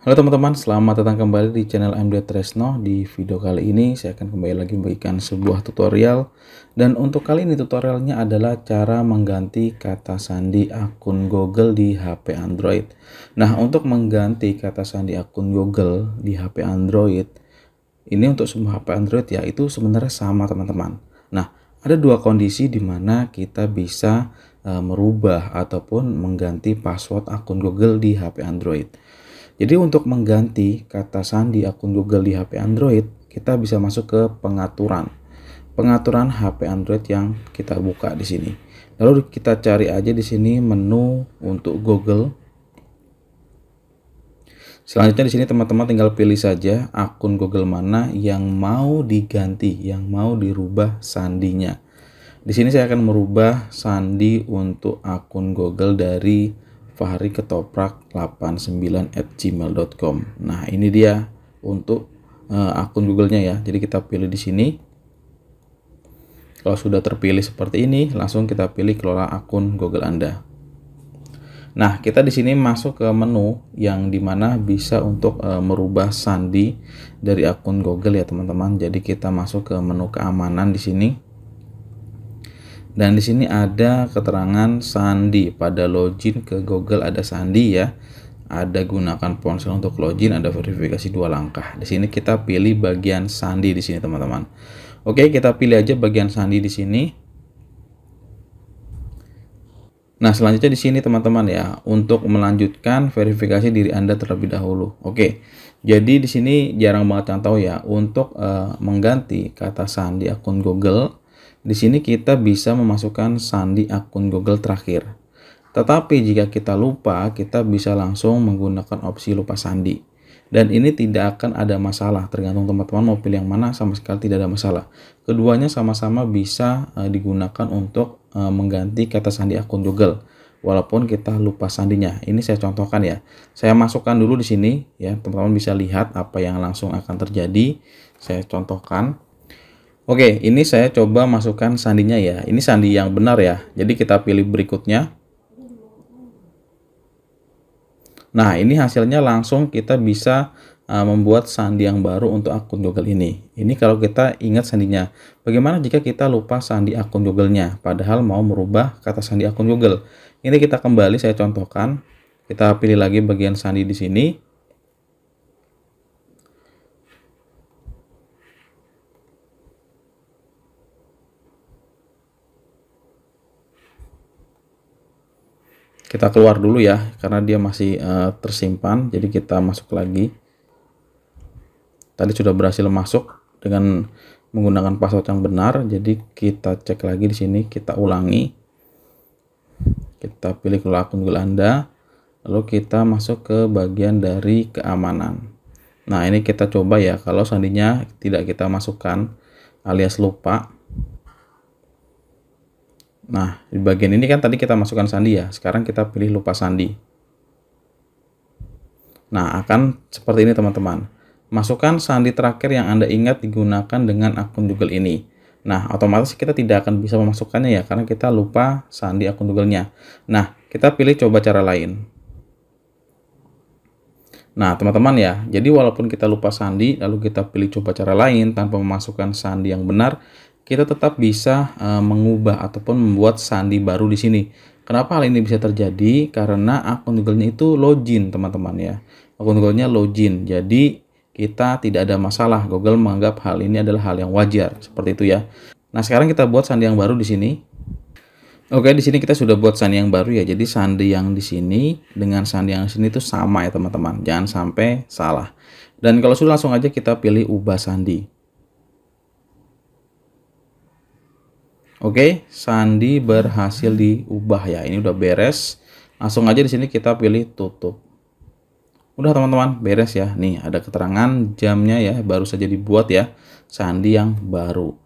Halo teman-teman, selamat datang kembali di channel MD Tresno. Di video kali ini saya akan kembali lagi memberikan sebuah tutorial dan untuk kali ini tutorialnya adalah cara mengganti kata sandi akun Google di HP Android. Nah, untuk mengganti kata sandi akun Google di HP Android ini untuk semua HP Android ya, itu sebenarnya sama teman-teman. Nah, ada dua kondisi di mana kita bisa uh, merubah ataupun mengganti password akun Google di HP Android. Jadi untuk mengganti kata sandi akun Google di HP Android, kita bisa masuk ke pengaturan. Pengaturan HP Android yang kita buka di sini. Lalu kita cari aja di sini menu untuk Google. Selanjutnya di sini teman-teman tinggal pilih saja akun Google mana yang mau diganti, yang mau dirubah sandinya. Di sini saya akan merubah sandi untuk akun Google dari fahriketoprak89 at gmail.com nah ini dia untuk uh, akun Google-nya ya jadi kita pilih di sini kalau sudah terpilih seperti ini langsung kita pilih kelola akun Google Anda Nah, kita di sini masuk ke menu yang dimana bisa untuk e, merubah sandi dari akun Google ya teman-teman. Jadi kita masuk ke menu keamanan di sini. Dan di sini ada keterangan sandi pada login ke Google ada sandi ya. Ada gunakan ponsel untuk login, ada verifikasi dua langkah. Di sini kita pilih bagian sandi di sini teman-teman. Oke, kita pilih aja bagian sandi di sini. Nah, selanjutnya di sini teman-teman ya, untuk melanjutkan verifikasi diri Anda terlebih dahulu. Oke. Jadi di sini jarang banget yang tahu ya, untuk uh, mengganti kata sandi akun Google di sini kita bisa memasukkan sandi akun Google terakhir. Tetapi jika kita lupa, kita bisa langsung menggunakan opsi lupa sandi. Dan ini tidak akan ada masalah, tergantung teman-teman mau pilih yang mana, sama sekali tidak ada masalah. Keduanya sama-sama bisa eh, digunakan untuk eh, mengganti kata sandi akun Google walaupun kita lupa sandinya. Ini saya contohkan ya. Saya masukkan dulu di sini ya, teman-teman bisa lihat apa yang langsung akan terjadi. Saya contohkan Oke, ini saya coba masukkan sandinya ya. Ini sandi yang benar ya. Jadi kita pilih berikutnya. Nah, ini hasilnya langsung kita bisa eh, membuat sandi yang baru untuk akun Google ini. Ini kalau kita ingat sandinya. Bagaimana jika kita lupa sandi akun Google-nya, padahal mau merubah kata sandi akun Google? Ini kita kembali saya contohkan. Kita pilih lagi bagian sandi di sini. kita keluar dulu ya karena dia masih uh, tersimpan jadi kita masuk lagi tadi sudah berhasil masuk dengan menggunakan password yang benar jadi kita cek lagi di sini kita ulangi kita pilih keluar akun Google Anda lalu kita masuk ke bagian dari keamanan nah ini kita coba ya kalau seandainya tidak kita masukkan alias lupa Nah, di bagian ini kan tadi kita masukkan sandi ya. Sekarang kita pilih lupa sandi. Nah, akan seperti ini teman-teman. Masukkan sandi terakhir yang Anda ingat digunakan dengan akun Google ini. Nah, otomatis kita tidak akan bisa memasukkannya ya, karena kita lupa sandi akun Google-nya. Nah, kita pilih coba cara lain. Nah, teman-teman ya, jadi walaupun kita lupa sandi, lalu kita pilih coba cara lain tanpa memasukkan sandi yang benar, kita tetap bisa uh, mengubah ataupun membuat sandi baru di sini. Kenapa hal ini bisa terjadi? Karena akun Google-nya itu login, teman-teman ya. Akun Google-nya login. Jadi kita tidak ada masalah. Google menganggap hal ini adalah hal yang wajar, seperti itu ya. Nah, sekarang kita buat sandi yang baru di sini. Oke, di sini kita sudah buat sandi yang baru ya. Jadi sandi yang di sini dengan sandi yang di sini itu sama ya, teman-teman. Jangan sampai salah. Dan kalau sudah langsung aja kita pilih ubah sandi. Oke, sandi berhasil diubah ya. Ini udah beres. Langsung aja di sini kita pilih tutup. Udah teman-teman, beres ya. Nih, ada keterangan jamnya ya, baru saja dibuat ya. Sandi yang baru.